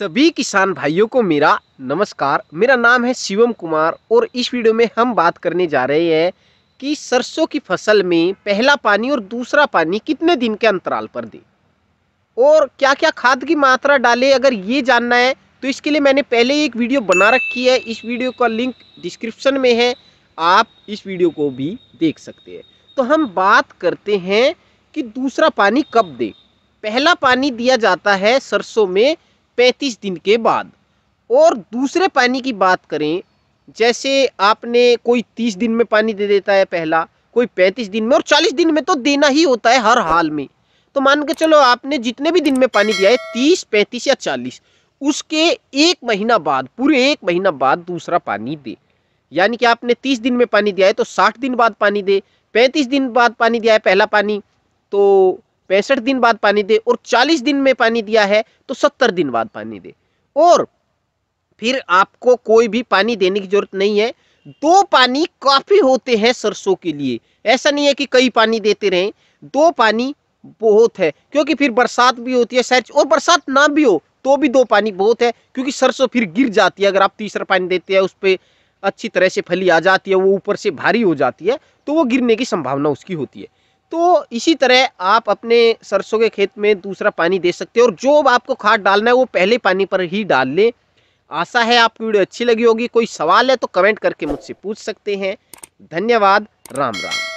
सभी किसान भाइयों को मेरा नमस्कार मेरा नाम है शिवम कुमार और इस वीडियो में हम बात करने जा रहे हैं कि सरसों की फसल में पहला पानी और दूसरा पानी कितने दिन के अंतराल पर दें और क्या क्या खाद की मात्रा डालें अगर ये जानना है तो इसके लिए मैंने पहले ही एक वीडियो बना रखी है इस वीडियो का लिंक डिस्क्रिप्शन में है आप इस वीडियो को भी देख सकते हैं तो हम बात करते हैं कि दूसरा पानी कब दें पहला पानी दिया जाता है सरसों में पैंतीस दिन के बाद और दूसरे पानी की बात करें जैसे आपने कोई तीस दिन में पानी दे देता है पहला कोई पैंतीस दिन में और चालीस दिन में तो देना ही होता है हर हाल में तो मान के चलो आपने जितने भी दिन में पानी दिया है तीस पैंतीस या चालीस उसके एक महीना बाद पूरे एक महीना बाद दूसरा पानी दे यानी कि आपने तीस दिन में पानी दिया है तो साठ दिन बाद पानी दे पैंतीस दिन बाद पानी दिया है पहला पानी तो पैंसठ दिन बाद पानी दे और चालीस दिन में पानी दिया है तो सत्तर दिन बाद पानी दे और फिर आपको कोई भी पानी देने की जरूरत नहीं है दो पानी काफी होते हैं सरसों के लिए ऐसा नहीं है कि कई पानी देते रहें दो पानी बहुत है क्योंकि फिर बरसात भी होती है शायद और बरसात ना भी हो तो भी दो पानी बहुत है क्योंकि सरसों फिर गिर जाती है अगर आप तीसरा पानी देते हैं उस पर अच्छी तरह से फली आ जाती है वो ऊपर से भारी हो जाती है तो वो गिरने की संभावना उसकी होती है तो इसी तरह आप अपने सरसों के खेत में दूसरा पानी दे सकते हो और जो आपको खाद डालना है वो पहले पानी पर ही डाल लें आशा है आपकी वीडियो अच्छी लगी होगी कोई सवाल है तो कमेंट करके मुझसे पूछ सकते हैं धन्यवाद राम राम